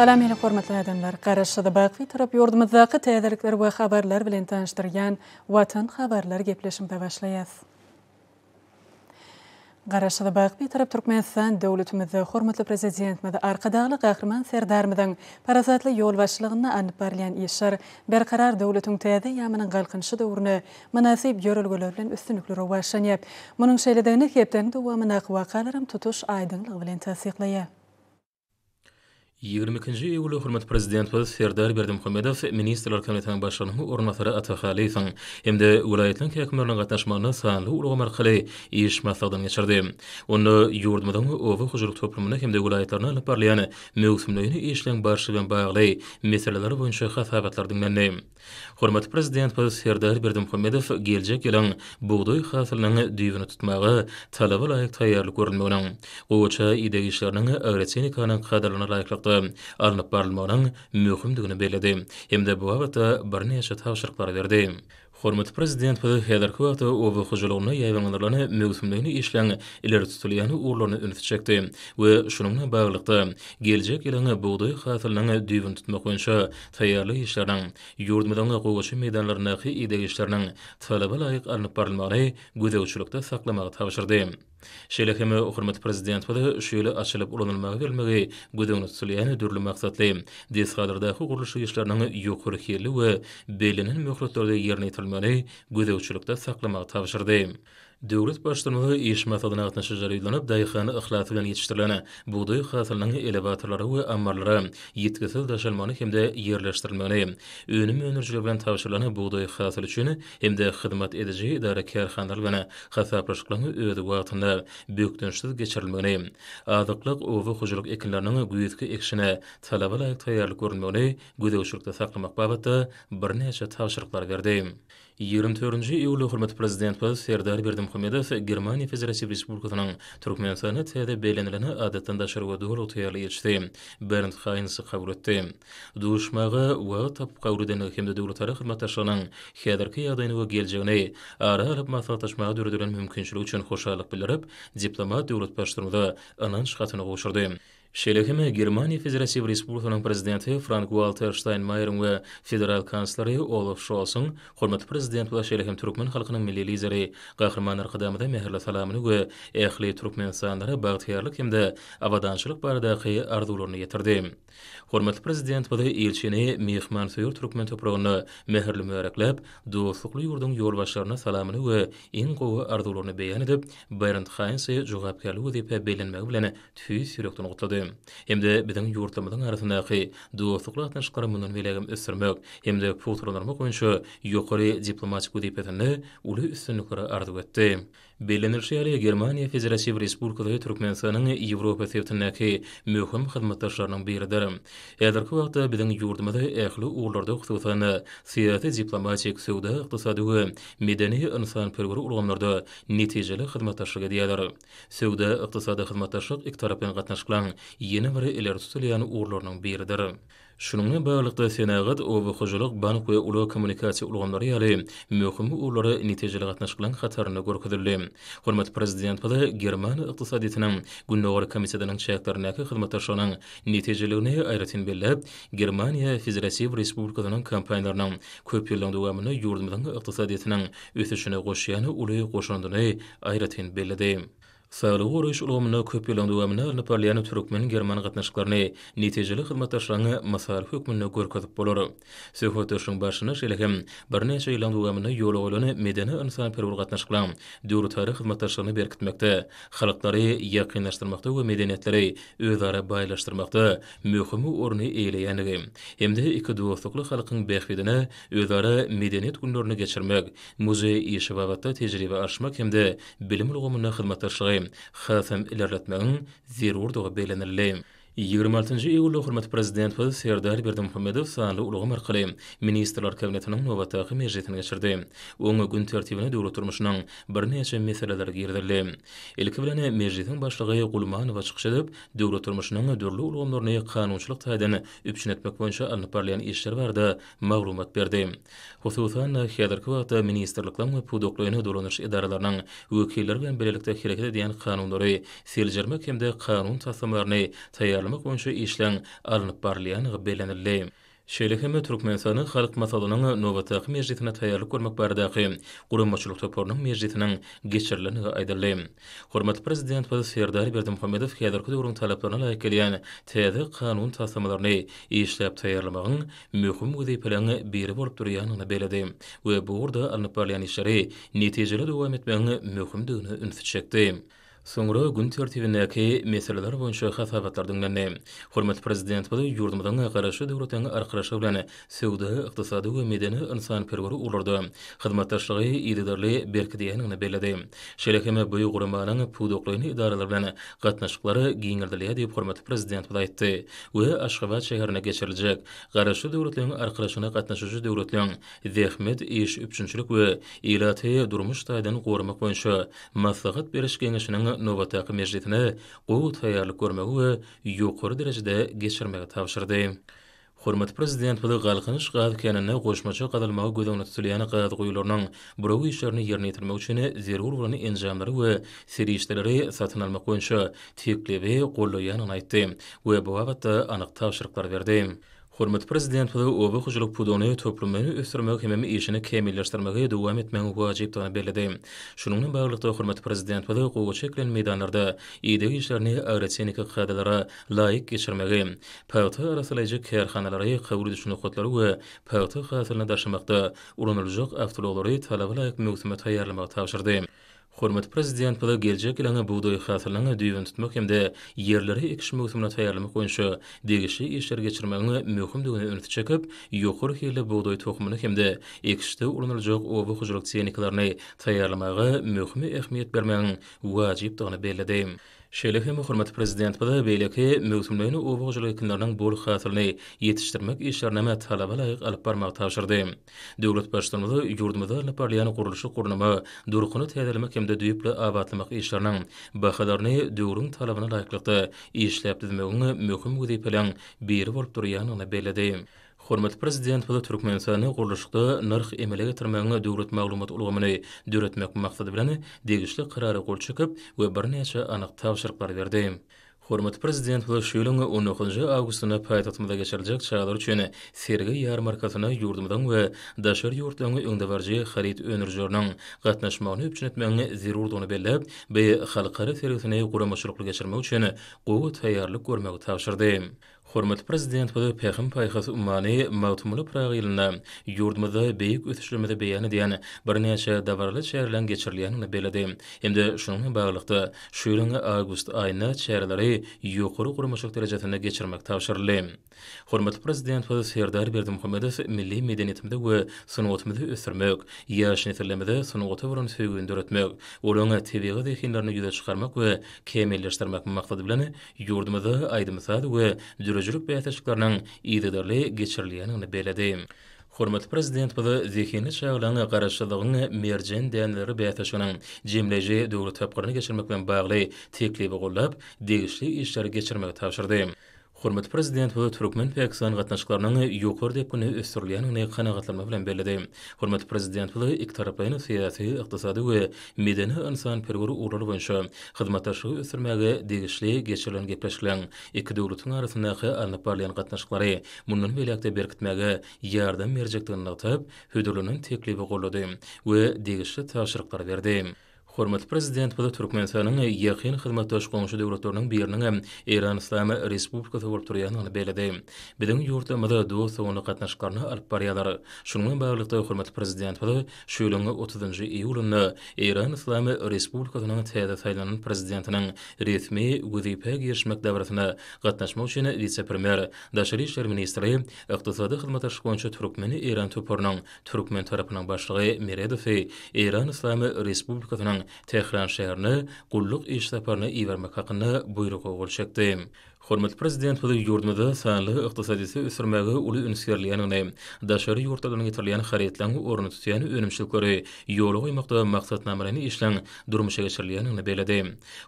Salam ýa hormatly adamlar, garaşda baýgy tarap ýurdumy zaqy täzelikler we habarlar bilen tanıştyrýan watan habarlar gepleşim başlaýar. Garaşda baýgy tarap Türkmenistan döwletimiz hormatly prezident we arkadaşly gahrman serdarmydan parazatly ýol başlygyny anyp berlen ýeşär, bir karar döwletiň täze ýa-nyň galkynçy döwrüne munasyp ýörelgeler bilen üstünlikler wäşenip, munyň şeýledigini hepden dowamyna gowaklaram tutuş aýdynlygy bilen täsirlendirýär. 22-nji ýuly hormat prezidenti Serdar Berdimuhammedow ministrler komitetiniň başlygy ornatyra atahalyň. Emde welaýetiň käkmelerini gatnaşmagyny sanly uly gomar iş maslahatyny geçirdi. Onu ýurdumyň owy hyzyr toplumyna hemde welaýatlaryna welaýetlerini alyp barlyany möhümlüğini işleň başy bilen bagly meseleler boýunça hasabatlardan näme? Hormat prezident Paul Serdar Berdimuhammedow geljek ýylyň buğdoy hasylynyň düýbini tutmagy talaba laýyk taýýarlyk görnmegini, goýça ideýişleriniň öwretseni kanyň gadalyna oldu. Arnıp barlmanın mühüm dügünü beledi. bu vaqtda bir neçe tavşırıqlar berdi. Hormat prezident bu heder kwatda o bu hujulugyny yaýmanlaryny möhümlügini işläňi iler tutulýany urlary ünüp çekdi. We şunuňla baglykda geljek ýylyňy buğdaý hasylynyň düýbün tutmak üçin taýýarlyk işlerini, ýurdumyň goýgaşy meýdanlaryndaky ideýişleriniň talaba laýyk arnyp barlmagy gözegçilikde saklamagy Şeýle hem hormatly prezident bolup şeýle açylyp ulanylmagy bilmegi gödüňi tutulýany dürli maksatly. Diýse galarda hukuk işleriniň ýokary hiýeli we belinin möhretlerde ýerine ýetilmeli gödüňçilikde saklamagy tapşyrdy. Döwlet başçylygy işme sadyna gatnaşy jarylanyp daýhany ihlasy bilen Bu buğday hasylynyň elevatorlary we ammarlary ýetgisiz daşalmany hemde ýerleşdirilmegi. Önüm önürjüler bilen tawşylany buğday hasyl üçin hemde hyzmat edýän idara kärhanlar bilen hasaplaşyklaryny öýdü wagtynda bökdünçsiz geçirilmegi. Azyklyk owu hujuruk ekinlerini güýetki ekşine talaba laýyk taýýarlyk görmegi, güýdeşlikde saklamak babatda bir näçe tawşyryklar berdi. 24 июль хөрмәтле президентыбыз Сердар Бердимхамедов Германия Федерация Республикасының Түркменстаны тәдә беленлән адаттандашыр ва дөрү тыярлы ичти. Бернт Хайнс кабул итте. Душмагы ва тап каврыдан хемдә дәүләтләре хөрмәттәшенең хәзерге ягдыны ва гелҗегене аралык маслахаташмага дөрүдән мөмкинчелек өчен хушалык белдереп, дипломат дәүләт баштырмада анан шкатын гошырды. Şelekeme Germaniýa Federasiýasy Respublikasynyň prezidenti Frank Walter Steinmeier we federal kansleri Olaf scholz Scholzyň hormatly prezident we Şelekem türkmen halkynyň milli lideri Gahrman Arkadamyna mehirli salamyny we ähli türkmen sanlary bagtyarlyk hem-de awadançylyk barada hy arzularyny ýetirdi. Hormatly prezident bu ýylçyny mehman söýür türkmen töprogyny mehirli möreklep, dostlukly ýurdun ýolbaşlaryna salamyny we iň gowy arzuwlaryny beýan edip, Bayrand Xaýsy jogap gelýär we depe belenmäge bilen tüýs süýrekden gutlady. Hemde biziň ýurtumyzyň arasynaky dostlukly atnaşyklar mundan belägim ösürmek, hemde futurlarymyz goýunça ýokary diplomatik gutlapdyny uly üstünlikle arzuw etdi. Belenir şeýle Germaniýa Federasiýasy Respublikasy Türkmenistanyň Ýewropa Sowetindäki möhüm hyzmatdaşlarynyň biridir. Ýerdeki wagtda biziň ýurdumyzda ähli uglarda hususan siýasy diplomatik söwda ykdysady we medeni insan pergürü urgamlarda netijeli hyzmatdaşlyk edýärler. Söwda ykdysady hyzmatdaşlyk iki tarapyň gatnaşyklan ýene biri ileri tutulýan uglarynyň biridir. Şunuňa baglykda senagat owu hujuluk bank we ulu kommunikasiýa ulgamlary ýaly möhüm ulary netijeli gatnaş bilen hatarny görkezildi. Hormat prezident bilen Germaniýa ykdysadytynyň gündogary komissiýasynyň şeýatlarynyňky hyzmatdaşlarynyň netijelerini aýratyn bellep, Germaniýa Federasiýa Respublikasynyň kampaniýalarynyň köp ýyllyk dowamyny ýurdumyň ykdysadytynyň ösüşine goşýany ulu goşandyny aýratyn bellidi. Sağlı uğur iş ulumunu köp yolundu amına alını Türkmen german qatnaşıklarını neticeli xidmat masal hükmünü görkazıp bolur. Söhü törşün başını şeylekim, bir neşe yolundu amına yolu medeni insan perul qatnaşıklan, duru tarih xidmat taşıranı berkitmekte, xalıkları yakinlaştırmakta ve medeniyetleri özara baylaştırmakta, mühkümü orini eyleyanı. Hemde iki duosluklu xalikin bəkvidini özara medeniyet unorini geçirmek, muzey, muzey, muzey, muzey, muzey, hemde Chahem ilellerletneng, íúr t 26-njy iýul hormat prezident we Serdar Berdimuhammedow sanly ulugy merkeli ministrler kabinetiniň nowatdaky mejlisini geçirdi. Öňe gün tertibini döwlet durmuşynyň birnäçe näçe meseleleri girdirildi. Ilki bilen mejlisiň başlygy Gulmanowa çykyş edip, döwlet durmuşynyň öderli ulugymlaryny kanunçylyk taýdany üpçin etmek boýunça alyp barlayan işler bardy, maglumat berdi. Hususan häzirki wagtda ministrlikler we pudoklaryny dolanyş edaralarynyň öwekilleri bilen birlikde hereket edýän kanunlary, seljerme hemde kanun tasmalaryny taýýar taýýarlamak bolsa işleň alınıp barlaýanyny belenirli. Şeýlehem Türkmenistanyň halk masalynyň nowatak mejlisine taýýarlyk görmek bardaky gurulmaçylyk toporunyň mejlisiniň geçirilýäni aýdyldy. Hormatly prezident we Serdar Berdim Muhammedow häzirki gurulmaçylyk talaplaryna laýyk gelýän täze kanun taýdamalaryny işläp taýýarlamagyň möhüm gudy biri bolup durýanyny belädi we bu urda alnyp barlaýan işleri netijeli dowam etmegi möhümdigini diýeni ünsi çekdi. Sonra gün törtivindeki meseleler boyunca hasabatlardın gönne. Hormat prezident bada yurdumadan aqarashi devrotan aqarashi bilen seugda ykdysady we medeni insan pergoru ulurdu. Hyzmatdaşlygy ididarli berkidiyan gana beledi. Şelakime bayu gurumanan pudoklayini idaralar vlana qatnaşıkları giyinirdiliya deyip prezident bada itti. Ve aşkaba çeherna geçirilecek. Garaşi devrotlion aqarashi na qatnaşi zehmet, iş, iş, we iş, durmuş taýdan beriş nowataqy mejlisine gowut taýýarlyk görmegi we ýokary derejede geçirmegi tapşyrdy. Hormat prezident bu galqynyş gazkenine goşmaça qadalmagy gözüňe tutulýan gaýat goýlarynyň birowy işlerini ýerine ýetirmek üçin zerur bolan enjamlary we seri işleri satyn almak goýunça teklebi gollaýanyny aýtdy we bu wagtda anyk tapşyrklar berdi. Hürmetli prezident, bu öwbe hujulyk pudony töplümeni ösürmek hemme işini kämilleşdirmegi dowam etmäni wajyp tutan beledi. Şununla baglyk töwür prezident, bu öwbe şeklen meydanlarda ideýe işlerini öwretmek hakdalara laýyk geçirmegi, paýta arasylajy kärhanalara ýa-kabul düşünmek hakdalary we paýta hasylyna daşymakda urunuljak awtolary talaba laýyk möhümet taýýarlamagy Hormat prezident bu gerçek ilan bu doy hasylan düýün tutmak hem de yerleri ekiş mögsümüne taýýarlamak goýunşy degişli işler geçirmegini möhüm degini öňe çekip, ýokur hili bu doy tohumyny hem de ekişde urunuljak owu hujuruk tehnikalaryny taýýarlamagy möhüm ähmiýet bermegini wajyp dogany Şeýle hem hormatly prezident bada beýleki möhümlüğini owagjylyk kynlarynyň bol hasylyny ýetirmek işlerine mä talaba laýyk alyp barmak taşyrdy. Döwlet başçylygy ýurdumyzda Nepalyň guruluşy gurnama durgyny täzelemek hem-de düýüple awatlamak işleriniň bahalaryny döwrüň talabyna laýyklykda işläp dizmegini möhüm gudy pelen biri bolup durýanyny belledi. Hormat prezident Bulut Türkmenistanı quruluşda narx emele getirmeğine dövlet maglumat ulgamyny döretmek maksady bilen degişli qarary gol çykyp we bir näçe anyk tapşyrıklar berdi. Hormat prezident Bulut Şöylüňe 19-njy awgustyna paýtatmada geçirilecek çaýlar üçin Sergi ýarmarkasyna ýurdumdan we daşary ýurtlaryň öňdeverji xarit önürjörüniň gatnaşmagyny üçin etmeňi zerur dogany bellep, beýe halkary serwisini gurmaşlykly geçirmek üçin gowy taýýarlyk görmegi tapşyrdy. Hormat prezident bu pehim payxasi ummani mautmuli proqilini yurdmida beyik ötüşlümide beyan edýän bir näçe dawrly şäherlän geçirilýänini beledi. Emde şunun baglykda şuýrüňe agust aýyna şäherleri ýokary gurmuşyk derejesinde geçirmek tapşyrylýar. Hormat prezident bu serdar berdi Muhammedow milli medeniýetimde we synagatymda ösürmek, ýaş netirlemede synagat öwrün söýgün döretmek, ulanyň täbigi dehinlerini ýüze çykarmak we jürük beýleşikleriň ýetdileri giçerliýänini bildim. Hormat Prezident, bu ýa-da ýa mercen ýa-da ýa-da ýa-da ýa-da qollab, da ýa Hormat prezident we Türkmen Pekistan gatnaşyklarynyň ýokary depkini ösdürilýän ýa-ni kanagatlanma bilen belledi. Hormat prezident bilen iki tarapyň syýasy, ykdysady we medeni insan pergeri uýgurlary boýunça hyzmatlaşygy ösdürmäge degişli geçirilen gepleşikler, iki döwletiň arasyndaky anlaşmalaryň gatnaşyklary munun belläkde berkitmäge ýardam berjekdigini aýtyp, hödürlüniň teklibi goldy we degişli täşirikler berdi. Hormatly prezident, bu Türkmenistanyň ýa ýa hyzmatdaş goňşy döwletleriniň biriniň hem Eýran Islamy Respublikasy bolup durýanyny beledi. Biziň ýurtymyzda dost we ony gatnaşykarny alyp barýarlar. Şunuň bilen bagly hormatly prezident, bu şeýleň 30-njy ýylyny Eýran Islamy Respublikasynyň täze saýlanan prezidentiniň resmi wezipä giýişmek döwrüne gatnaşmak üçin Lisa Premier, Daşary Şer Ministri, Ykdysady Hyzmatdaş Goňşy Türkmeni Eýran töpörüniň Türkmen tarapynyň başlygy Meredowy Eýran Islamy Respublikasynyň Tehran şehrini qulluk iş saparını ivermek hakkında buyruk oğul Hormat prezident bu ýurdunda sanly ykdysadysy ösürmäge uly ünsgerliýän näme? Daşary ýurtlaryň ýetirilýän xaritlaryň ornuny tutýan önümçil köri ýol goýmakda maksatnamalaryny işleň durmuşa geçirilýän näme belede.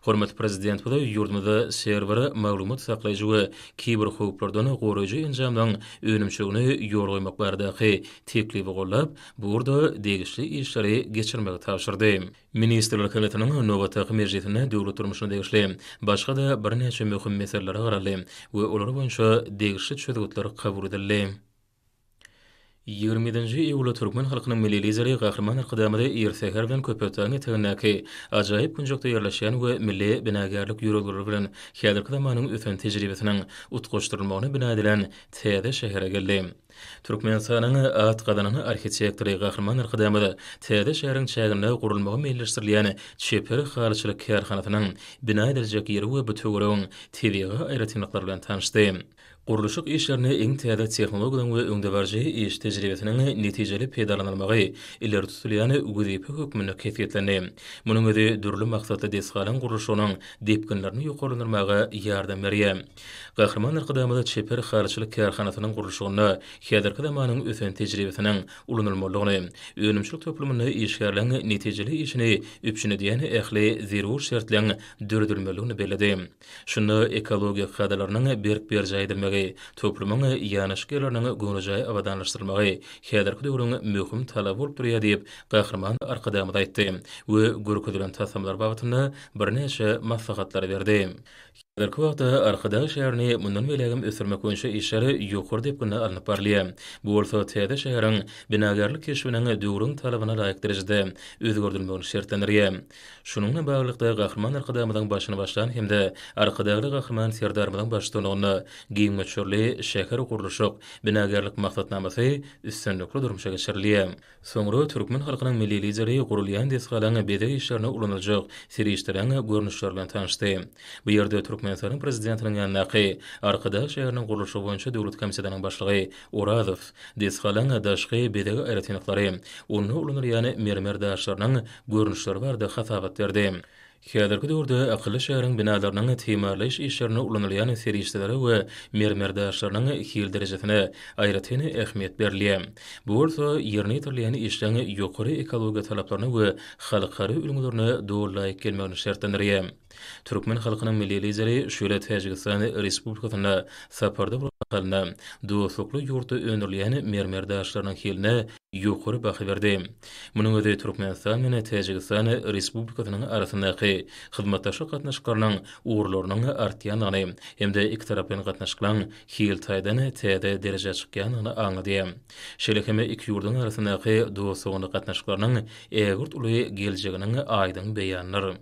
Hormat prezident bu ýurdunda serwery maglumat saklaýjy we kiber howplardan goýrajy enjamdan önümçiligini ýol goýmak berdi. Teklip bolup bu ýurda degişli işleri geçirmäge taýşyrdy. Ministrlik Kabinetiniň nowatagy merjetine döwlet durmuşyna degişli başga da bir näçe möhüm meselelere ýagraly we olary boýunça degişli çözgütler kabul edildi. 20-nji ýyla türkmen halkynyň milli lideri Gahrman Erkadamyda ýer seher bilen köpetäni tägnäki ajaýyp günjekde ýerleşen we milli binagärlik ýuragyry bilen häzirki zamanyň ösen tejribesini utgaşdyrmagyny bina edilen täze şäherä geldi. Türkmen sanany at gadanyny arhitektori Gahrman Erkadamyda täze şäheriň çägine gurulmagy meýilleşdirilýän çeper xarçylyk kärhanatynyň bina edilejek ýeri we bu täze TV-ga ýeretinlikler Urluşuk işlerine eng teada teknologiyon ve öndabarjiye iş tecrübetinin neticeli peydalanılmağı iler tutuliyanı ugudipi hükmünün kethiyetlendi. Munun gudu durlu maksatı desgalan kuruluşunun depkinlerini yukarlanırmağı ýardam berýär. Gakırman arkadamada çeper xarçılık karekhanatının kuruluşunna kiyadar kadamanın öfen tecrübetinin ulanılmolluğunu. Önümçülük toplumunna işgarlan neticeli işini öpçünü diyan ähli zerur şerdlian dördürlü dördürlü dördürlü ekologiýa kadalarynyň berk ber gelmegi, töprümüňe ýanaş gelenini gönüjä awadanlaşdyrmagy, häzirki döwrüňe möhüm talap bolup durýar diýip gahrman arkadaşymy aýtdy we gürkudylan tasamlar babatyny birnäçe näçe maslahatlar berdi. Kederki wagtda arkada şäherni mundan belägim ösürme köňşe işleri ýokur diýip bunu alnyp barly. Bu bolsa täze şäherin binagarlyk ýeşiwinin döwrüň talabyna laýyk derejede özgürdilmegini şertlendirýär. Şunuň bilen bagly gahrman arkadaşymyň başyny başlan hemde arkadaşy gahrman serdarmyň başdanyny giň möçürli şäher gurulyşy binagarlyk maksatnamasy üstünde dökli durmuşa geçirilýär. Soňra türkmen halkynyň milli lideri gurulýan desgalany bedeg işlerini ulanyljak serişdirän görnüşlerden tanıştı. Bu ýerde Türkmenistanyň prezidentini ýa-näki arkada şäherin gurulşy boýunça döwlet komissiýasynyň başlygy Uradow desgalan adaşgy bedegi ýaratynyklary onuň ulunyň ýa-ni mermerde aşlaryň görnüşleri bardy hasabat berdi. Kiyadarki durdu, akıllı şehrin binalarının teymarlayış işlerini ulanılayan seri işlerine ve mermerda aşlarının iki yıl derecesine ayrıtini ehmiyet berliye. Bu orta, yerine itirleyen işlerini yokuri ekologi talaplarını ve halkarı ulanılayan doğrulayak gelmeğini şartlanırıya. Türkmen halkının milli lideri Şöyle Tejgistan Respublikasında Saparda halına dostluklu yurdu önürleyen mermerdaşlarının heline yukarı bakı verdi. Münün ödü Türkmenistan ve Tejikistan Respublikasının arasındaki hizmettaşı katnaşıklarının uğurlarının artıyanlarını hem de iki tarafın katnaşıklan Hiltay'dan tədə dərəcə çıxanını anladı. Şəlikəmə iki yurdun arasındakı dostluğunu katnaşıklarının əgürt ulu gelcəginin aydın beyanları.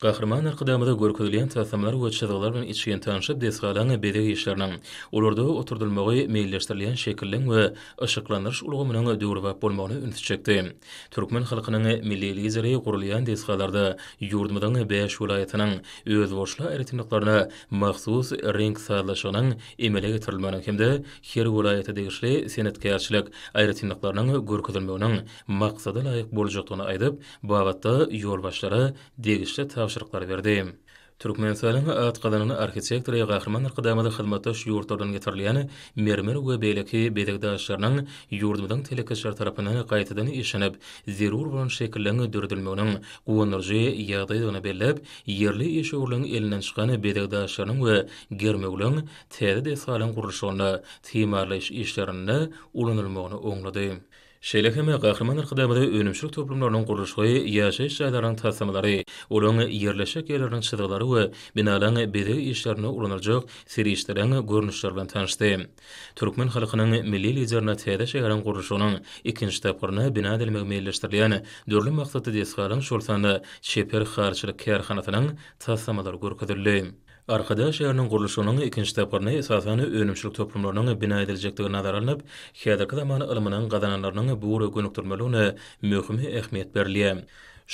Gahrman arkadamada görküdülen tasamlar ve çizgalar bilen içgen tanışıp desgalan e bedi işlerinin olurdu oturdulmağı meyilleştirilen şekillen ve ışıklanırış ulu minan e dörüva bolmağını ünsü çekti. Türkmen halkının e milli lizeri kurulayan desgalarda yurdumadan beş vilayetinin öz borçlu eritinliklerine mahsus renk sağlaşığının emele getirilmanın hemde her vilayeti deyişli senetkayarçilik eritinliklerinin görküdülmeğinin maksada layık bolcaktuğunu aydıp bavatta yorbaşları deyişli tavşırıklar verdi. Türkmen sölüni ad qadanyny arxitektor we gahrman arqadamada xizmatda şu yurtdan getirilýän mermer we beleki bedegda şarnyň yurdumdan telekeşer tarapynyň gaýtadyny işenip, zerur bolan şekillerini dördilmegini, gowunurji ýagdaýyny bellep, ýerli ýeşewliň elinden çykany bedegda şarnyň we germewliň täze desalyň gurulşygyna, timarlaş işlerini ulanylmagyny Şeýle hem gahrman arkadaşlary önümçülük toplumlarynyň guruluşy, ýaşaýyş şäherleriniň tasmalary, olany ýerleşik ýerleriniň çydyglary we binalaryň beri işlerini ulanyljak serişleriň görnüşleri bilen tanyşdy. Türkmen halkynyň milli liderine täze şäherin guruluşynyň ikinji tapgyryny bina edilmek meýilleşdirilýän dörli maksaty diýip galan şol sanda şeper harçylyk kärhanatynyň tasmalary Arkada şehrinin kuruluşunun ikinci tepkarına esasını önümçülük toplumlarının bina edilecektiği nazar alınıp, kiyadaki zaman ılımının kazananlarının bu uğru gönüktürmeliğine ehmiyet berliyem.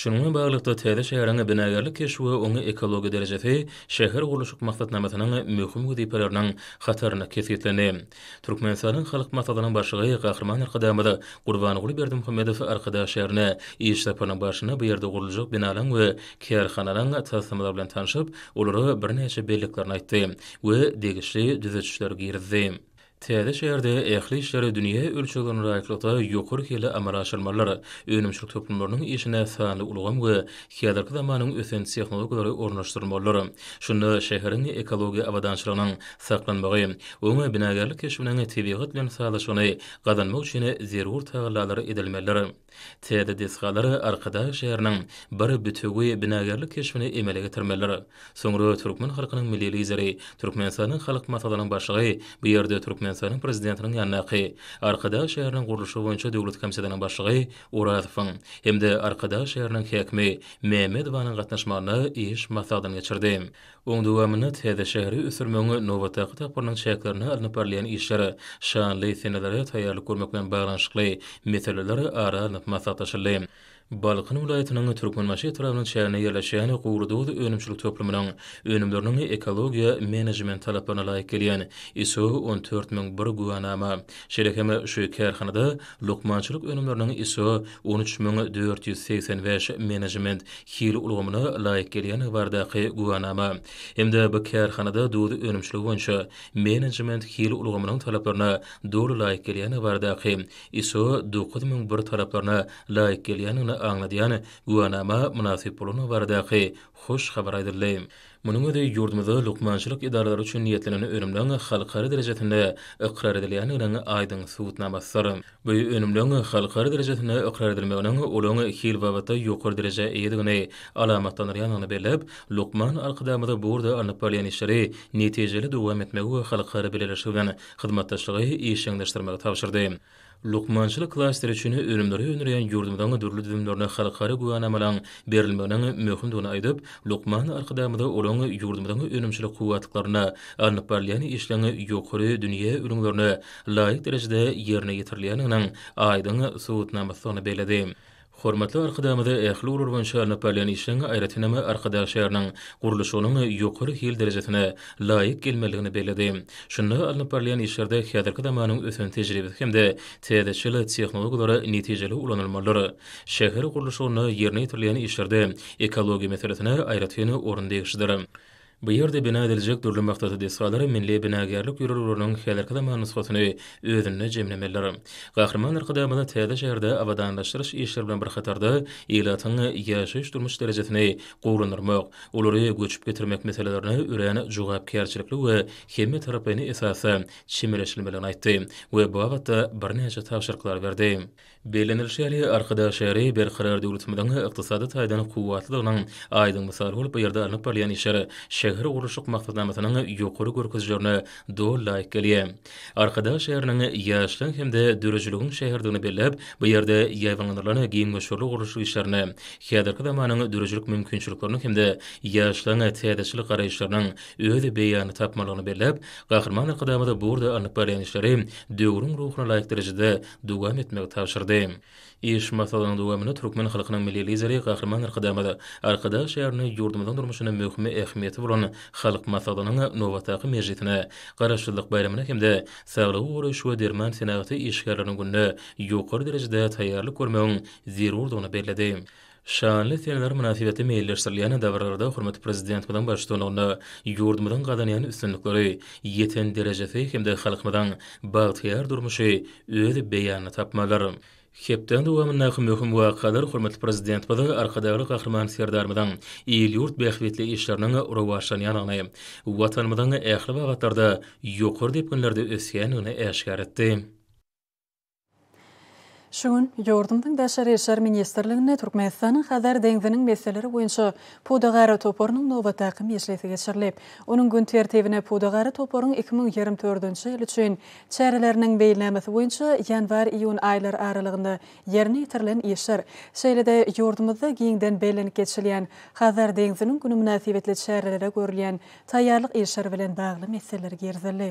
Şunun bağlıqda täze şäheriň binagerlik keşwi öňe ekologiýa derejesi şäher guruluşyk maksatnamasynyň möhüm gudypalarynyň hatarına kesýetlendi. Türkmenistanyň halk masalanyň başlygy Gahrman Erkadamyda Gurbanguly Berdim Hamedow arkada şäherine iş başyna bu ýerde guruluşyk binalaryň we kerhanalaryň tasmalar bilen tanışyp, olary birnäçe näçe belliklerini aýtdy we degişli düzeçişler girdi. Täze şäherde ähli işleri dünýä ölçüdünü raýatlykda ýokary hele amala aşyrmalar, öýnümçilik toplumlarynyň işine sanly ulugam we häzirki zamanyň ösen technologiýalary ornaşdyrmalar. Şunda şäheriň ekologiýa awadanşlygynyň saklanmagy, öňe binagarlyk keşbinäň tebigat bilen saglaşmagy gadanmak üçin zerur tagallalar edilmeler. Täze desgalary arkada şäheriň bir bütügi binagarlyk keşbini emele getirmeler. Soňra türkmen halkynyň milli lideri, türkmen halk masalanyň başlygy bu ýerde türkmen Ermenistanyň prezidentiniň ýanyndaky Arkada şäheriniň guruluşy boýunça döwlet komissiýasynyň başlygy Urazyň hemde Arkada şäheriniň häkimi Mehmedowanyň gatnaşmagyna iş maksadyny geçirdi. Oň döwamyny täze şäheri ösürmegi nowata kitaplarynyň çäklerini alınıp berilýän işleri, şanly senelere taýýarlyk görmek bilen baglanşykly meseleleri ara maksatlaşdyrylýar. Balkın vilayetinin Türkmen maşı etrafının şehrine yerleşen Qurduz önümçülük toplumunun önümlerinin ekologiya menajmen talaplarına layık geliyen ISO 14001 guanama. Şerekemi şu kerhanada lukmançılık önümlerinin ISO 13485 menajmen hil ulgumuna layık geliyen vardaki guanama. Hem bu kerhanada doldu önümçülük vonca menajmen hili ulgumunun talaplarına doldu layik ISO Yani guwanama munasib bolunu baradaky hoş habar aýdyrly. Munuň üçin ýurdumyzda luqmançylyk edaralary üçin niýetlenen örümlän halkara derejesinde öňkär edilýäni näme aýdyň Bu örümlän halkara derejesinde öňkär edilmegine ulany ikil babata ýokary dereje ýetdigini alamatlary ýanyny belip, luqman alqadamyda burda ýerde ony polyany şeri netijeli dowam etmegi we halkara bilen şuwany Lukmançılı klaster üçünü ölümdörü öneriyen yurdumdan dürlü düzümdörüne xalqarı guyan amalan berilmeğine mühüm duğunu aydıp, Lukman arkadamıda olan yurdumdan ölümçülü kuvatlıklarına anıp barlayan işlerini yukarı dünya ölümdörüne layık derecede yerine yitirliyanının aydın suğut namazlarını Hormatly arkadaşlarymyza ähli urulan şäher Napoleon işleňe aýratynama arkadaşlarynyň gurulşunyň ýokary hil derejesine laýyk gelmeligini beledi. Şunda Napoleon işlerde häzirki zamanyň ösen tejribe hem de täzeçili tehnologiýalara netijeli ulanylmalar. Şäher gurulşuny ýerine ýetirilýän işlerde ekologiýa meselelerine aýratyny orundy ýeşdirim. Bu ýerde bina edilecek döwlet maksady desgalary milli binagärlik ýurulurynyň häzirki zaman nusgatyny özünde jemlemeler. Gahrman arkada bu täze şäherde abadanlaşdyryş işleri bilen bir hatarda ýelatyň ýaşaýyş durmuş derejesini gowrundurmak, ulary göçüp getirmek meselelerini öwrenen jogap kärçilikli we hemme tarapyny esasy çimirleşilme bilen aýtdy. We bu wagtda bir näçe täşirkler berdi. Belenir şäheri arkada şäheri bir qarar döwletimiň iqtisady taýdanyň kuwwatlygyny aýdyň. Mysal bolup bu ýerde anyk bolýan işleri şehri uruşuk maqsadına mesalan yuqurı görküzjörnä do laik kelye. Arqada şehrinin yaşlan hem de dürüjülügün şehirdigini bellep bu yerde yaywanlarlarına giyin meşhurlu uruşuk işlerini, häzirki zamanın dürüjülük mümkinçiliklerini hem de yaşlan täzeçilik garaýşlarynyň özü beýany tapmalygyny bellep gahrman arqadamda burda anyk bar ýanyşlary döwrün ruhuna laik derejede dugam etmegi Eş masalanyň dowamyny türkmen halkynyň milli lideri gahrymanlar gadamada arkada şäherini ýurdumyzyň durmuşyna möhüm ähmiýeti bolan halk masalanyň nowataky merjetine garaşdyrylyk bayramyna hemde sagrygy goraýş we derman senagaty işgärlerini günde ýokur derejede taýýarlyk görmäň zerurdygyny berledi. Şanlı senalar münasibeti meyiller sirliyana davrarada hürmeti prezident bilan başlıqtun oğna yurdumudan qadaniyani üstünlük yeten derecefi kimdi xalqmadan bağıt hiyar durmuşi beyanı tapmalarım. Хептен дуа маннахы мёхым ваа қадар хурмитл президент мады архадаулы кахриман сярдар мадан ил-юрт байхветли ішларның руваштан ян ана. Ватан мадан айхлы деп Шуын Йордымдың дәшәрі ешәр министерлігіне Түркменстанның қадар дәңдінің меселері бойынша Пудағары топорының нова тақым ешлеті кешірлеп. Оның күн тертевіне Пудағары топорың 2024 ел үшін чәрілерінің бейләмісі бойынша январ-июн айлар аралығында еріне етірілін ешір. Шейліде Йордымызды кейінден бейлін кетшілген қадар дәңдінің күні мұнасибетлі чәрілері көрілген таярлық ешір білен бағылы меселер керзілі.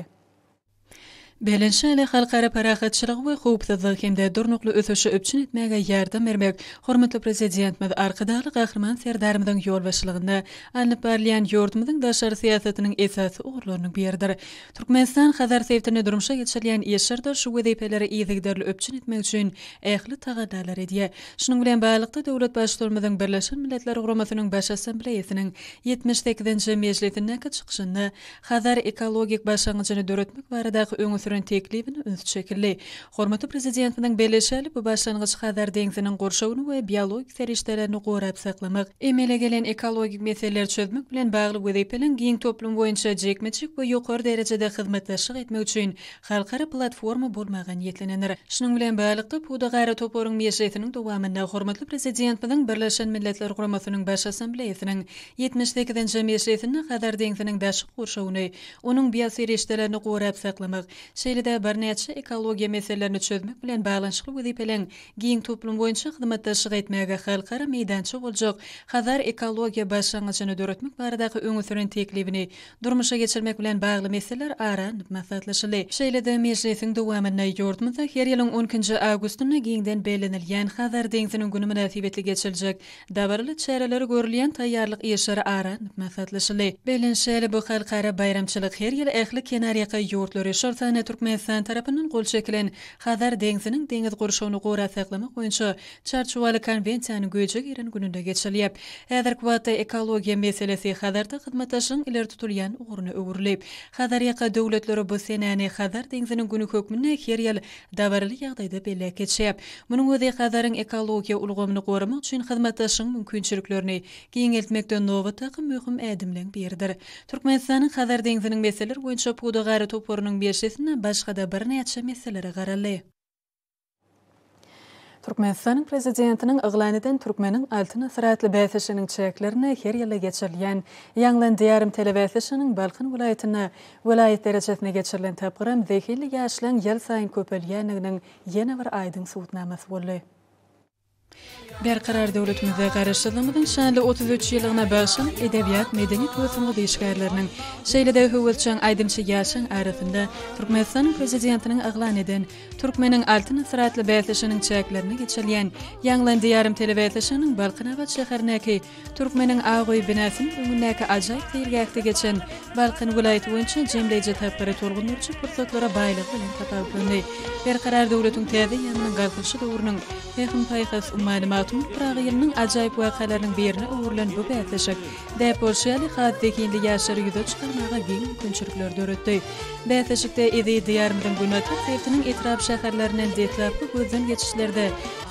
Belenşene halkara paraqatçılıq we xubtuzlyk hemde durnuqly ösüşi üçin etmäge yardım bermek. Hormatly prezident mad arqadaly qahrman serdarmydyň ýol başlygyny, anly parlyan ýurdumyň daşary siýasatynyň esasy ugrularyny berdir. Türkmenistan Xazar Seýfetini durmuşa ýetirilen ýeşirde şu wedepeleri ýetdirilip üçin etmek üçin ähli tagadalar edýär. Şunun bilen baýlykda döwlet başçylygynyň Birleşen Milletler Guramasynyň baş assambleýasynyň 78-nji mejlisine katnaşyşyny Xazar ekologik başlangyjyny döretmek barada öňe ýüzüren teklibini üns çekildi. bu başlangyç hazar deňsiniň gorşawyny we biologik serişdelerini gorap saklamak, emele gelen ekologik пелің çözmek bilen бойынша wezipelin giň toplum boýunça jekmejik we ýokary derejede hyzmetdaşlyk etmek üçin halkara platforma bolmagan ýetlenenir. Şunyň bilen baýlykda Puda gara toporuň meşetiniň dowamynda hormatly prezidentimiň Birleşen 78 Şeýlede bir näçe ekologiýa meselelerini çözmek bilen baglanyşykly wezipeleň giň toplum boýunça hyzmatda şyg etmäge halkara meýdançy boljak. Hazar ekologiýa başlangyçyny döretmek baradaky öňe süren teklibini durmuşa geçirmek bilen bagly meseleler ara maslahatlaşyly. Şeýlede meýsiň dowamyna ýordamda her ýylyň 10-njy awgustyny giňden belenilýän Hazar deňsiniň güni münasibetli geçiriljek. Dabarly çäreleri görilýän taýýarlyk ýeşeri ara maslahatlaşyly. Belin şeýle bu halkara bayramçylyk her ýyl ähli kenariýa ýurtlary şertanet Türkmenistan tarapynyň gol şeklen Xazar deňziniň deňiz gurşawyny gora saklama boýunça Çarçuwaly konwensiýany güýçe giren gününde geçilýär. Häzir kwata ekologiýa meselesi Xazarda hyzmatdaşyň iler tutulýan ugruny öwürleýip, Xazar döwletleri bu senäni Xazar deňziniň güni kökmünde herýal dawrly ýagdaýda belli geçýär. Munyň özi Xazaryň ekologiýa ulgamyny gorumak üçin hyzmatdaşyň mümkinçiliklerini giňeltmekden nowy taýyn möhüm ädimleň biridir. Türkmenistanyň Xazar deňziniň meseleler boýunça Pudagary toparynyň ýa-da başga da bir näçe meseleleri garaly. Türkmenistan prezidentiniň ýglanydan türkmeniň altyn asratly beýleşişiniň çäklerini her ýyla geçirilýän ýanglan diýarym telewizionyň Balkan welaýatyna welaýat derejesine geçirilen täpgiram zehirli ýaşlaryň ýyl saýyn köpelýäniniň ýene bir aýdyň suwtnamasy boldy. Berkarar karar Müze Qarışılımının şanlı 33 yılına başın edebiyat medeni tuasımı deyişkarlarının şeyle de hüvülçen aydınçı yaşın arasında Türkmenistan'ın prezidentinin ağlan edin, Türkmenin altın ısıratlı bəyatlaşının çəklərini geçirleyen Yanglan Diyarım Televiyatlaşının Balkınavat şəxərinəki Türkmenin ağoy binasın ümünnəki acayip deyilgəkdi geçen, Balkın gulayt uyunçı cimleyici tapları turgunurçı fırsatlara baylıq bilin tapavgünlüy Berkarar karar Müze Qarışılımının Qarışılımının Qarışılımının Qarışılımının Qarışılımının Qarışılımının Batum Prag'yilning ajoyib voqealarining birini o'g'irlanib bu aytishak. Da Polshiyalik haddekinli yashar yuda chiqarmaga din kunchirklar dörütdi. Da aytishakda edi diyarmidan gunotar teftining etraf shaharlarining detlabki ko'zdan yetishlarda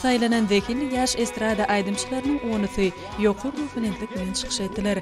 saylanan dekinli yash estrada aydimchilarining o'nisi yoqur ruhunentlik bilan chiqish etdilar.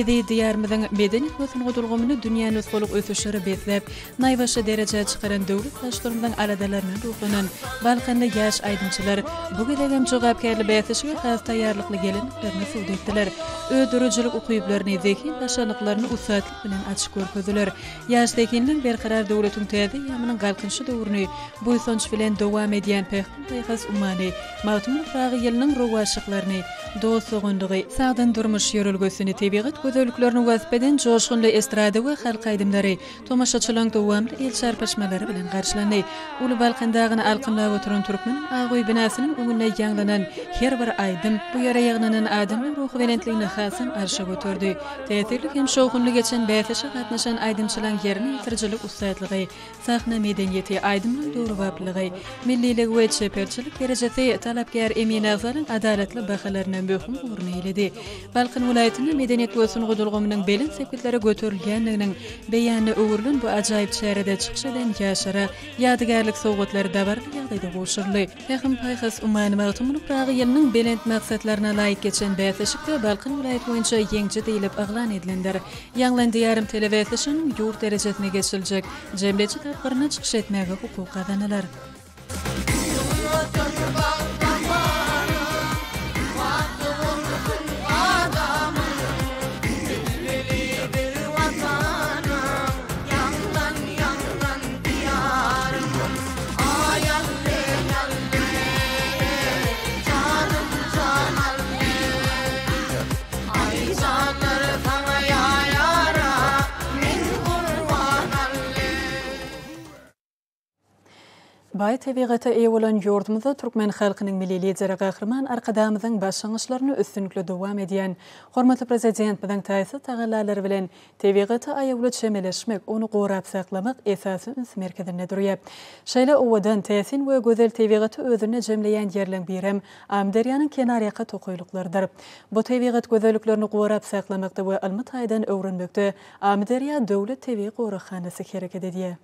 Edi diyarmidan medeniyat bo'sin g'udurg'umini dunyoning to'liq o'sishlari betlab, nayvasha daraja chiqaran davlat dasturmidan aladalarni ruhunun balqanda yash aydimchilar bu gedagam jo'g'ab kelib beýetişiňe häzir taýýarlykly gelinlerini söwdetdiler. Öýdürüjilik ukyplaryny zehin taşanyklaryny usatlyk bilen aç görkezdiler. Ýaş dekinden berkarar döwletiň täze ýamynyň galkynşy döwrüni bu ýsonç bilen dowam edýän pehkin taýhas umany, maglumyň fragy ýylynyň rowaşyklaryny, dostlugyndygy, sagdan durmuş ýörülgüsini tebigat gözelliklerini wazpeden joşgunly estrada we halk aýdymlary, tomaşaçylaryň dowam el şarpaşmalary bilen garşylandy. Ulu Balkan dağyny alkynlap oturan türkmen agoy binasynyň umuny ýanglanan her bir aydım bu yara yığınının adamı ruh welentligini hasam arşa götürdü. Täsirlik hem şowgunly geçen bäfeşe gatnaşan aýdymçylaryň ýerini ýitirjilik ustaýtlygy, sahna medeniýeti, aýdymlyk döwrübaplygy, millilik we çeperçilik derejesi talapkär eminazlaryň adalatly bahalaryna möhüm urny eýledi. Balkan welaýatynyň medeniýet medeniyet olsun dulgumynyň belin sepkilleri göterilýänliginiň beýany öwrülün bu acayip çarede çykyş yaşara. ýaşara ýadygärlik sowgatlary dabarly ýagdaýda goşurly. Tähim paýhas umany magtumun pragy Програмның belent məqsədlərinə layiq keçən bəyəthəşik və Balqın vilayət boyunca yengci deyilib ağlan edilendir. Yanglən diyarım televiziyasının yurt dərəcəsinə keçilecək. Cəmləçi tapqırına çıxış etməyə hüquq qazanılır. Бай табигате эйволан йордмыда түркмен халкының милли лидери каһарман аркадамыздың башыңышларны үстүнклү дәвам эдиен. Хөрмәтле президент бидән тайсы тагылалар белән аяулы аявлы оны уны горап сакламак эсасын меркәденә дөрәп. Шәйле овадан тәсін ва гөзел табигате өзүне җемләгән җирлек бирем, амдәрияның кенар яка токыйлыклардыр. Бу табигат гөзәлекләрне горап сакламакта ва алмытайдан өйрәнмәктә амдәрия дәүләт табигат гораханасы хәрәкәт эдия.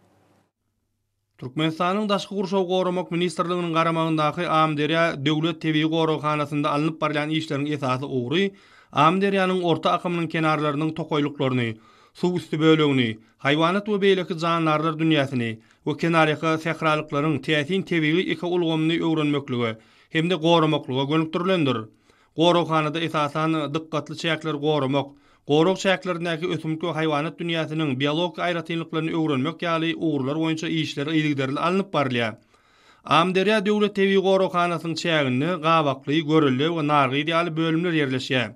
Türkmenistanyň daşky gurşaw goramak ministrliginiň garamagyndaky Amderiýa döwlet TV goraghanasynda alınıp barylan işleriň esasy ugry Amderiýanyň orta akymynyň kenarlarynyň tokoyluklaryny, suw üstü bölegini, haýwanat we beýleki janlarlar dünýäsini we kenarlyky sehralyklaryň täsin täwiri iki ulgamyny öwrenmekligi hemde de gönükdirilendir. gönültirilendir. esasan dikkatli çäkler goramak, Goruk çäklerindäki ötümkö haýwanat dünýäsiniň biologiki aýratynlyklaryny öwrenmek ýaly ugurlar boýunça işler ýygdyrly alınıp barlýar. Amderiýa döwlet TV goruhanasynyň çäginini gawaqly, görüldi we narhy ýaly bölümler ýerleşýär.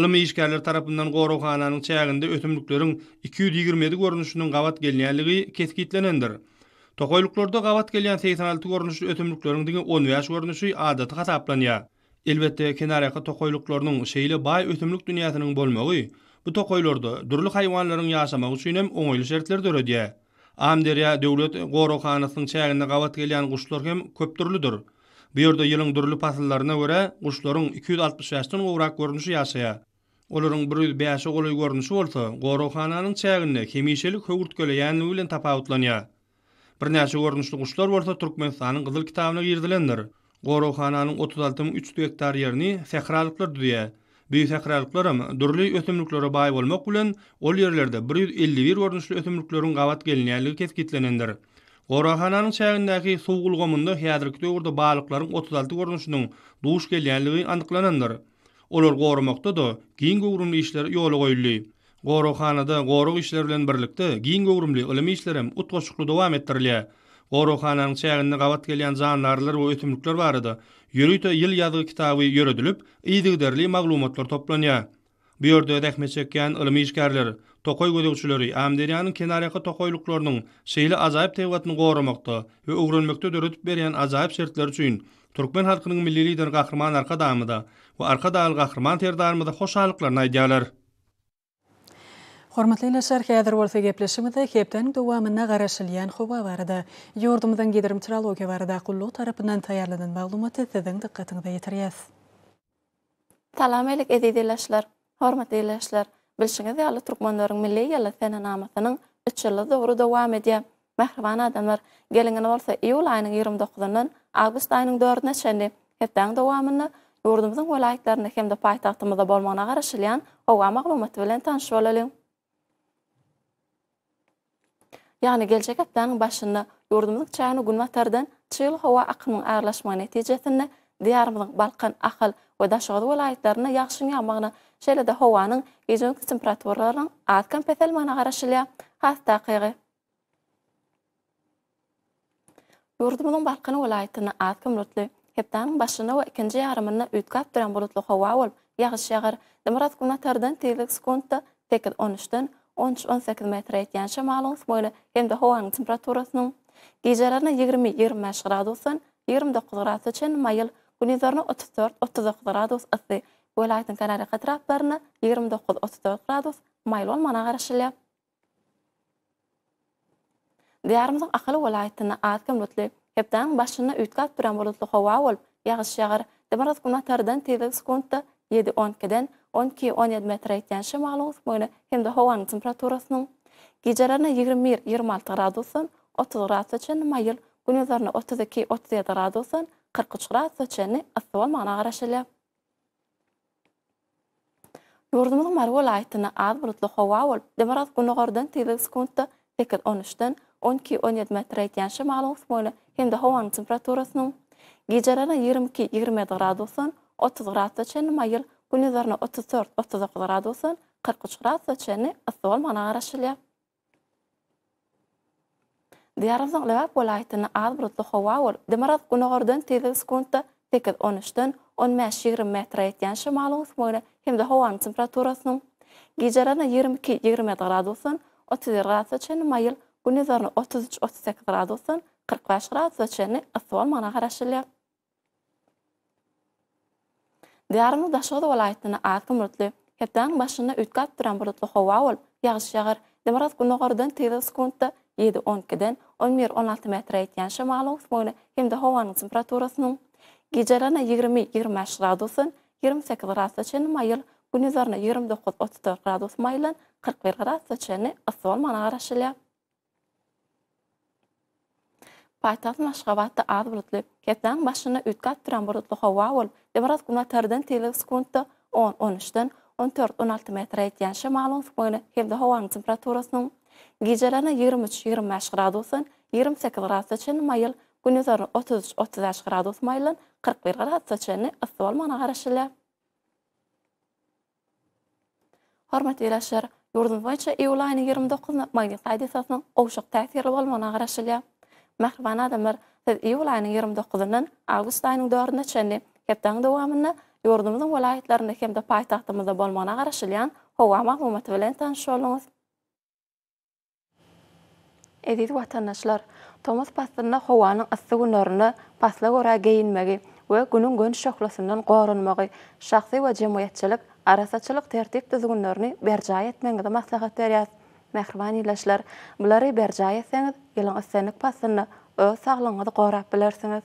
Ilmi işgärler tarapyndan goruhananyň çäginde ötümlüklerin 227 görnüşiniň gawat gelýärligi keskitlenendir. Tokoýluklarda gawat gelýän 86 görnüşli ötümlüklerin diňe 10 ýaş görnüşi adaty hasaplanýar. Elbette kenaryaka tokoyluklarning şeýle bay ötümlük dünýäsiniň bolmagy bu tokoylarda durly haýwanlaryň ýaşamagy üçin hem oňaýly şertler döredi. Am derýa goro gorohanynyň çägini gawat gelýän guşlar hem köp türlüdir. Bu ýerde ýylyň durly pasyllaryna görä guşlaryň 260 ýaşdan gowrak görnüşi ýaşaýar. Olaryň bir ýyl beýasy goly görnüşi bolsa, gorohanynyň çägini kemişelik höwürt göleýän ýylyň tapawutlanýar. Bir näçe görnüşli guşlar bolsa Türkmenistanyň gyzyl kitabyna girdilendir. Goroxananın 36.3 hektar yerini fehralıklar düye. Bu fehralıklar am durly ötümlüklere bay bolmak bilen ol yerlerde 151 ornuşlu ötümlüklerin qavat gelinliği kesgitlenendir. Goroxananın çağındaki suw gulgomunda hiadrik töwürde 36 ornuşunun duş gelinliği anıqlanandır. Olar gorumakda da giyin gowrumly işleri yolu goýuldy. Gorowxanada gorow işleri bilen birlikde giyin gowrumly ulymy işlerim utgaşykly dowam etdirilýär. Oroghanan tägän gawat gelýän janarlar we öýtümlükler barady. Yluly to ýyl ýadgy kitaby ýer edilip, ýedikdärli maglumatlar toplany. Bu ýerderä hem iş ilmi ulymiş karlar, tokay güdügçüleri, Amderýanyň kenaryky tokaylyklaryny, şeýle azabyb täwätini goramakda we öwrenmekde öwretip berýän azabyb şertler üçin türkmen halkynyň milli lider gahryman arkadaýymyda we arka da al gahryman terdarmyda hoşalyklar naýgalar. Hormatly näşer häzir bolsa gepleşimde hepden dowamyna garaşylýan howa barada, ýurdumyzdan gidirim trilogiýa barada gullu tarapyndan taýýarlanan maglumaty sizin diqqatyňyzda ýetirýäs. Salam elek edýdiler, hormatly näşer. Bilşiňizde ýaly türkmenleriň milli ýaly sene namasynyň 3 ýyly dogry dowam edýär. Mehriban adamlar, gelinginde bolsa iýul aýynyň 29-ndan agust aýynyň 4-üne çendi. Hepden dowamyny ýurdumyzyň welaýatlaryna hem-de paýtagtymyzda bolmagyna garaşylýan howa maglumaty bilen tanış bolalym. Yani gelecek hep benim başında yurdumluk çayını gün vatardan çığlı hava akının ağırlaşma neticesinde diyarımlık balkan akıl ve daşoğlu olayetlerine yakışın yamağına şeyle de havanın izinlik temperaturlarının atkın petelmanı araşılıya hat takıgı. Yurdumluğun balkanı olayetlerine atkın mutlu hep benim başında ve ikinci yarımına ütkaptıran bulutlu hava olup yakışı yağır. Demirat gün vatardan tiyelik sekundta tekil 13'ten 13-18 metr etiyan şamalı ınsı hem de hoanın temperaturasının gecelerine 20-25 gradusun 29 gradusun için mayıl günizorunu 34-39 gradus ısı Vuelaitin kanari qatraflarını 29-34 gradus mayıl olmana qarşilya. Diyarımızın akıllı Vuelaitinna adkam lütli hepdan başına ütkat prambolutlu hova olup yağış yağır demaraz kumna tarıdan tezik 7-10 keden 10 17 metr eýtgen şemal ýol üstüne hem de hawa temperaturasynyň gejelerine 21 26 gradus, 30 gradus üçin maýyl, gündizlerine 32-37 gradus, 43 gradus üçin ýa-da maňa garaşylýar. Ýurdumyň marwul az bulutly hawa bol, demaraz günü gardan tezlik konta pekir 13 12-17 metr eýtgen şemal ýol üstüne hem de hawa temperaturasynyň gejelerine 20-27 gradus, 30 gradus üçin maýyl, gün üzerine 34-39 grad olsun, 43 grad seçeni ısı olmana araşılıya. Diyarızın levap olaytını az bulutlu hova ol, demaraz günü gördün tezi skuntta 8-13'ten 15-20 metre etyen şimal olsun böyle, hem de hovanın temperaturasının. Gecelerine 22-20 grad olsun, 30 grad seçeni mayıl, gün 33-38 grad olsun, 45 grad seçeni ısı olmana araşılıya. Diyarımız daşoğdu olaytını atı mürtlü. Kepten başını ütkat duran bürtlü xoğa ol, yağış yağır. Demaraz günoğurdan tiyyidil skuntta 7-12-den 11-16 metre et yansha mağla uqs moyna kimda hovanın Gijarana 20-25 radusun, 28 rasta çeyni mayil, günizarana 29-34 radus mayilin, 41 rasta çeyni ısı olmanı paýtagtyň Aşgabatda az bulutly, kätäň başyna ütgat duran bulutly hawa bol. Demirat günä tardan telek sekundda 10 13-den 14-16 metre etýän şamalyň sowuny hem-de howanyň temperaturasynyň gejelerine 23-25 gradusyň 28 gradusy üçin maýyl, günüzar 33-30 gradus maýylyň 41 gradusy üçin ysy bolmagyna garaşyla. Hormat ýaşar, ýurdun boýça iýul 29-nda maýyl taýdysasynyň owşak täsiri bolmagyna garaşylýar. Mehriban adamlar siz iýul aýynyň 29-ndan awgust aýynyň 4-ndäçe çenli hepden dowamyny ýurdumyzyň welaýatlaryna hemde paýtagtymyzda bolmagyna garaşylýan howa maglumaty bilen tanışýarlar. Edit watanaşlar, Tomas Pastrna howanyň assygy nörüni pasla gora geýinmegi we günüň gün şoklasyndan gorunmagy şahsy we jemgyýetçilik arasaçylyk tertip düzgünlerini berjaý etmegi maslahat berýär. Mehrwan ýylaşlar, bulary berjaýa etseňiz, ýalan ösenlik pasyny öz saglanyňyzy gorap bilersiňiz.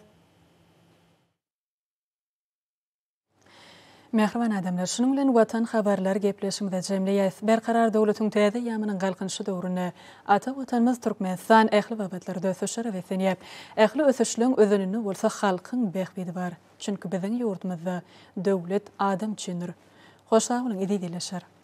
Mehrwan adamlar, şunun bilen watan habarlar gepleşimde jemleýäs. Bir karar döwletiň täze ýa-mynyň galkynşy döwrüne ata watanymyz Türkmenistan ähli wabatlar döwüşleri we feniýet. Ähli ösüşliň özünini bolsa halkyň bähbidi bar, çünki biziň ýurdumyzda döwlet adam çünür. Hoşlaýyň edi dilleşer.